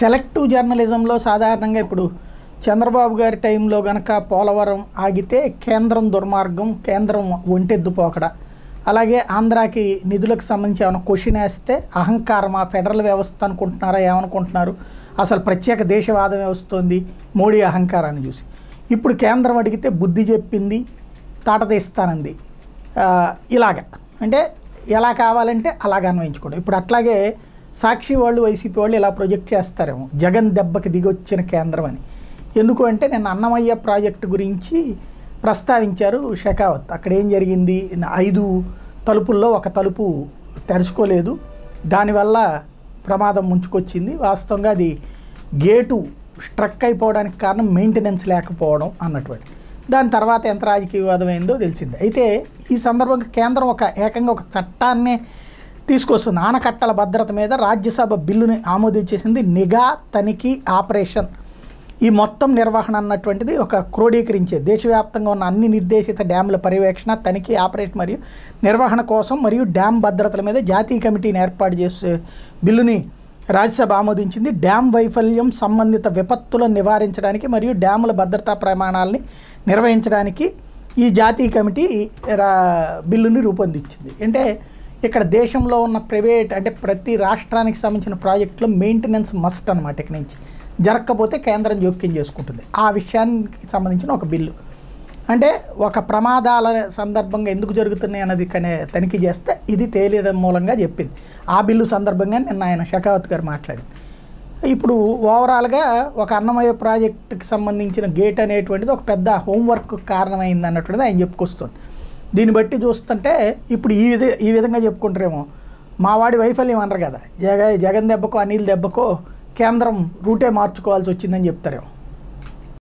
selective జర్నలిజంలో సాధారణంగా ఇప్పుడు చంద్రబాబు గారి టైంలో గనక పోలవరం ఆగితే కేంద్రం దుర్మార్గం కేంద్రం ఒంటెద్దుపోకడ అలాగే ఆంధ్రాకి నిధులకు సంబంధించి ఏమైనా క్వశ్చన్ వేస్తే అహంకారం ఆ ఫెడరల్ వ్యవస్థ అనుకుంటున్నారా ఏమనుకుంటున్నారు అసలు ప్రత్యేక దేశవాదం వస్తుంది మోడీ అహంకారాన్ని చూసి ఇప్పుడు కేంద్రం అడిగితే బుద్ధి చెప్పింది తాట తీస్తానంది ఇలాగ అంటే ఎలా కావాలంటే అలాగ అన్వయించుకోవడం ఇప్పుడు అట్లాగే సాక్షి వాళ్ళు వైసీపీ వాళ్ళు ఇలా ప్రొజెక్ట్ చేస్తారేమో జగన్ దెబ్బకి దిగొచ్చిన కేంద్రం అని ఎందుకు అంటే నేను అన్నమయ్య ప్రాజెక్టు గురించి ప్రస్తావించారు షెకావత్ అక్కడ ఏం జరిగింది ఐదు తలుపుల్లో ఒక తలుపు తెరుచుకోలేదు దానివల్ల ప్రమాదం ముంచుకొచ్చింది వాస్తవంగా అది గేటు స్ట్రక్ అయిపోవడానికి కారణం మెయింటెనెన్స్ లేకపోవడం అన్నటువంటి దాని తర్వాత ఎంత రాజకీయ వివాదమైందో తెలిసింది అయితే ఈ సందర్భంగా కేంద్రం ఒక ఏకంగా ఒక చట్టాన్నే తీసుకొస్తుంది ఆనకట్టల భద్రత మీద రాజ్యసభ బిల్లుని ఆమోదించేసింది నిఘా తనిఖీ ఆపరేషన్ ఈ మొత్తం నిర్వహణ అన్నటువంటిది ఒక క్రోడీకరించే దేశవ్యాప్తంగా ఉన్న అన్ని నిర్దేశిత డ్యామ్ల పర్యవేక్షణ తనిఖీ ఆపరేషన్ మరియు నిర్వహణ కోసం మరియు డ్యామ్ భద్రతల మీద జాతీయ కమిటీని ఏర్పాటు చేసే బిల్లుని రాజ్యసభ ఆమోదించింది డ్యామ్ వైఫల్యం సంబంధిత విపత్తులను నివారించడానికి మరియు డ్యాముల భద్రతా ప్రమాణాలని నిర్వహించడానికి ఈ జాతీయ కమిటీ బిల్లుని రూపొందించింది అంటే ఇక్కడ దేశంలో ఉన్న ప్రైవేట్ అంటే ప్రతి రాష్ట్రానికి సంబంధించిన ప్రాజెక్టులో మెయింటెనెన్స్ మస్ట్ అనమాట ఇక్కడి నుంచి జరగకపోతే కేంద్రం జోక్యం చేసుకుంటుంది ఆ విషయానికి సంబంధించిన ఒక బిల్లు అంటే ఒక ప్రమాదాల సందర్భంగా ఎందుకు జరుగుతున్నాయి అన్నది కనే తనిఖీ చేస్తే ఇది తేలియడం మూలంగా చెప్పింది ఆ బిల్లు సందర్భంగా నిన్న ఆయన షకావత్ గారు మాట్లాడింది ఇప్పుడు ఓవరాల్గా ఒక అన్నమయ్య ప్రాజెక్టుకి సంబంధించిన గేట్ అనేటువంటిది ఒక పెద్ద హోంవర్క్ కారణమైంది అన్నటువంటిది ఆయన చెప్పుకొస్తుంది దీన్ని బట్టి చూస్తుంటే ఇప్పుడు ఈ విధ ఈ విధంగా చెప్పుకుంటారేమో మా వాడి వైఫల్యం అనరు కదా జగ జగన్ దెబ్బకో అనిల్ దెబ్బకో కేంద్రం రూటే మార్చుకోవాల్సి వచ్చిందని చెప్తారేమో